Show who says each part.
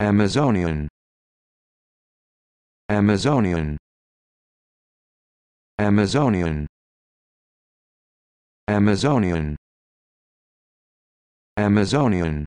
Speaker 1: Amazonian Amazonian Amazonian Amazonian Amazonian